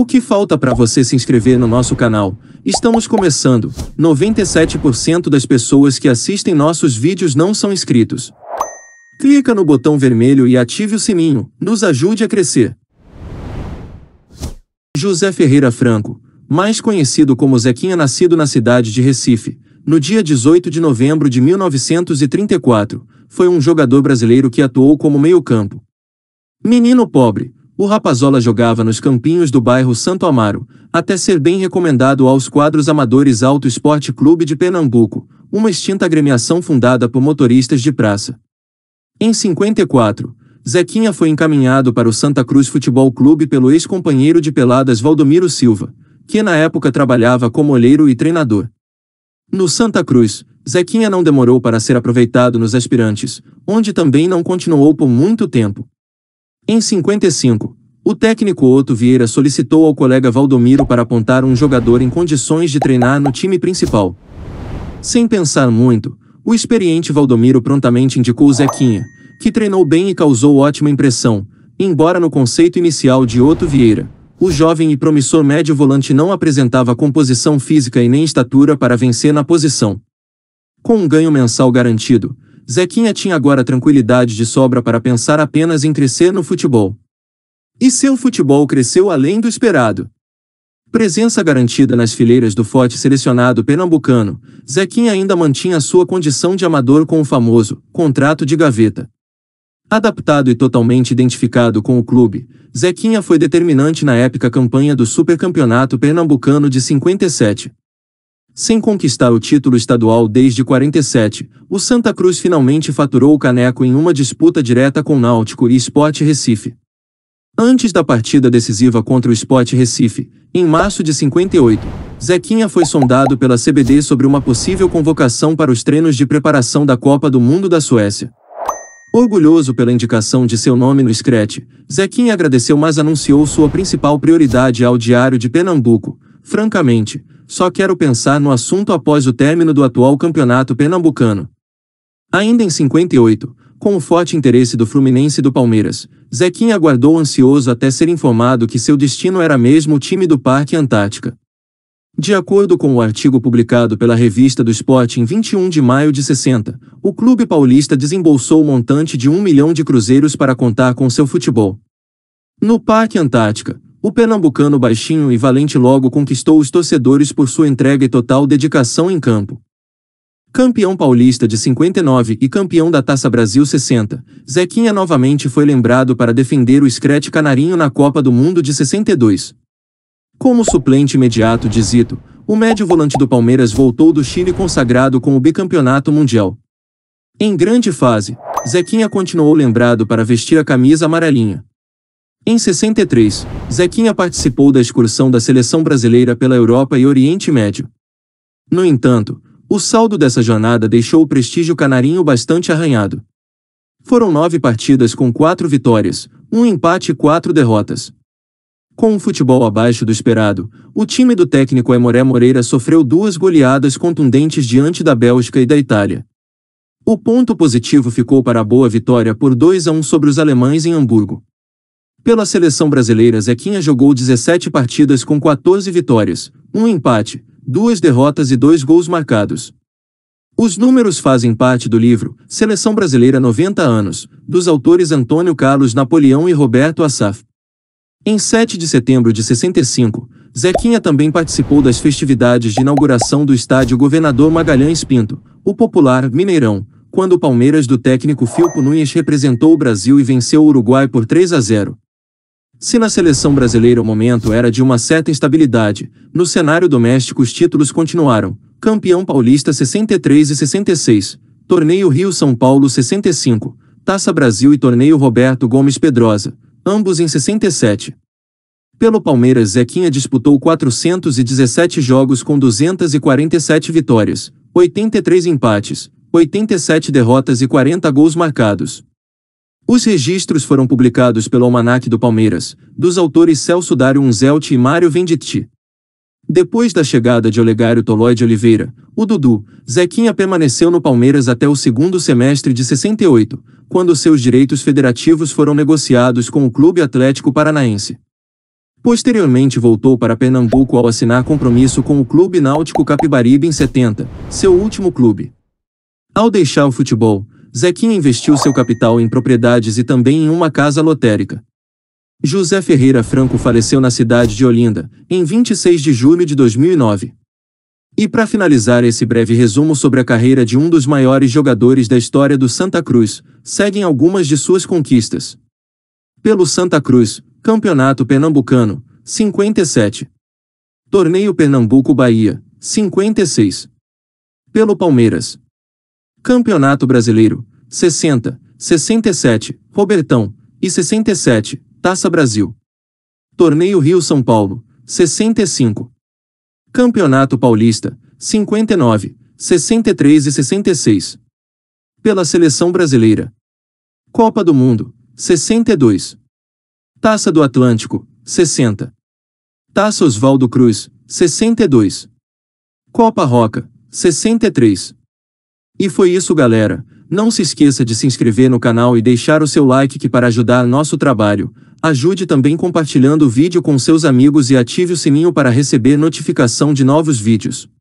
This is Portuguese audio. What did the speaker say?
O que falta para você se inscrever no nosso canal? Estamos começando. 97% das pessoas que assistem nossos vídeos não são inscritos. Clica no botão vermelho e ative o sininho. Nos ajude a crescer. José Ferreira Franco, mais conhecido como Zequinha, nascido na cidade de Recife, no dia 18 de novembro de 1934, foi um jogador brasileiro que atuou como meio-campo. Menino pobre, o Rapazola jogava nos campinhos do bairro Santo Amaro, até ser bem recomendado aos quadros amadores Alto Esporte Clube de Pernambuco, uma extinta agremiação fundada por motoristas de praça. Em 54, Zequinha foi encaminhado para o Santa Cruz Futebol Clube pelo ex-companheiro de peladas Valdomiro Silva, que na época trabalhava como olheiro e treinador. No Santa Cruz, Zequinha não demorou para ser aproveitado nos aspirantes, onde também não continuou por muito tempo. Em 55, o técnico Otto Vieira solicitou ao colega Valdomiro para apontar um jogador em condições de treinar no time principal. Sem pensar muito, o experiente Valdomiro prontamente indicou Zequinha, que treinou bem e causou ótima impressão, embora no conceito inicial de Otto Vieira. O jovem e promissor médio volante não apresentava composição física e nem estatura para vencer na posição. Com um ganho mensal garantido, Zequinha tinha agora tranquilidade de sobra para pensar apenas em crescer no futebol. E seu futebol cresceu além do esperado. Presença garantida nas fileiras do forte selecionado pernambucano, Zequinha ainda mantinha sua condição de amador com o famoso contrato de gaveta. Adaptado e totalmente identificado com o clube, Zequinha foi determinante na épica campanha do Supercampeonato Pernambucano de 57. Sem conquistar o título estadual desde 47, o Santa Cruz finalmente faturou o caneco em uma disputa direta com Náutico e Sport Recife. Antes da partida decisiva contra o Sport Recife, em março de 58, Zequinha foi sondado pela CBD sobre uma possível convocação para os treinos de preparação da Copa do Mundo da Suécia. Orgulhoso pela indicação de seu nome no Scratch, Zequinha agradeceu mas anunciou sua principal prioridade ao Diário de Pernambuco. Francamente, só quero pensar no assunto após o término do atual campeonato pernambucano. Ainda em 58, com o forte interesse do Fluminense e do Palmeiras, Zequinha aguardou ansioso até ser informado que seu destino era mesmo o time do Parque Antártica. De acordo com o artigo publicado pela revista do Esporte em 21 de maio de 60, o clube paulista desembolsou o montante de um milhão de cruzeiros para contar com seu futebol. No Parque Antártica, o pernambucano baixinho e valente logo conquistou os torcedores por sua entrega e total dedicação em campo. Campeão paulista de 59 e campeão da Taça Brasil 60, Zequinha novamente foi lembrado para defender o Screte Canarinho na Copa do Mundo de 62. Como suplente imediato de Zito, o médio volante do Palmeiras voltou do Chile consagrado com o bicampeonato mundial. Em grande fase, Zequinha continuou lembrado para vestir a camisa amarelinha. Em 63, Zequinha participou da excursão da seleção brasileira pela Europa e Oriente Médio. No entanto, o saldo dessa jornada deixou o prestígio canarinho bastante arranhado. Foram nove partidas com quatro vitórias, um empate e quatro derrotas. Com o futebol abaixo do esperado, o time do técnico Emoré Moreira sofreu duas goleadas contundentes diante da Bélgica e da Itália. O ponto positivo ficou para a boa vitória por 2 a 1 sobre os alemães em Hamburgo. Pela seleção brasileira, Zequinha jogou 17 partidas com 14 vitórias, um empate, duas derrotas e dois gols marcados. Os números fazem parte do livro Seleção Brasileira 90 Anos, dos autores Antônio Carlos Napoleão e Roberto Assaf. Em 7 de setembro de 65, Zequinha também participou das festividades de inauguração do estádio Governador Magalhães Pinto, o popular Mineirão, quando o Palmeiras do técnico Filpo Nunes representou o Brasil e venceu o Uruguai por 3 a 0. Se na seleção brasileira o momento era de uma certa instabilidade, no cenário doméstico os títulos continuaram: campeão paulista 63 e 66, torneio Rio-São Paulo 65, Taça Brasil e torneio Roberto Gomes Pedrosa, ambos em 67. Pelo Palmeiras, Zequinha disputou 417 jogos com 247 vitórias, 83 empates, 87 derrotas e 40 gols marcados. Os registros foram publicados pelo Almanac do Palmeiras, dos autores Celso Dário Unzelt e Mário Venditti. Depois da chegada de Olegário Tolói de Oliveira, o Dudu, Zequinha permaneceu no Palmeiras até o segundo semestre de 68, quando seus direitos federativos foram negociados com o Clube Atlético Paranaense. Posteriormente voltou para Pernambuco ao assinar compromisso com o Clube Náutico Capibaribe em 70, seu último clube. Ao deixar o futebol, Zequinha investiu seu capital em propriedades e também em uma casa lotérica. José Ferreira Franco faleceu na cidade de Olinda, em 26 de julho de 2009. E para finalizar esse breve resumo sobre a carreira de um dos maiores jogadores da história do Santa Cruz, seguem algumas de suas conquistas. Pelo Santa Cruz, Campeonato Pernambucano, 57. Torneio Pernambuco-Bahia, 56. Pelo Palmeiras, Campeonato Brasileiro, 60, 67, Robertão, e 67, Taça Brasil. Torneio Rio-São Paulo, 65. Campeonato Paulista, 59, 63 e 66. Pela Seleção Brasileira. Copa do Mundo, 62. Taça do Atlântico, 60. Taça Oswaldo Cruz, 62. Copa Roca, 63. E foi isso, galera. Não se esqueça de se inscrever no canal e deixar o seu like que para ajudar nosso trabalho. Ajude também compartilhando o vídeo com seus amigos e ative o sininho para receber notificação de novos vídeos.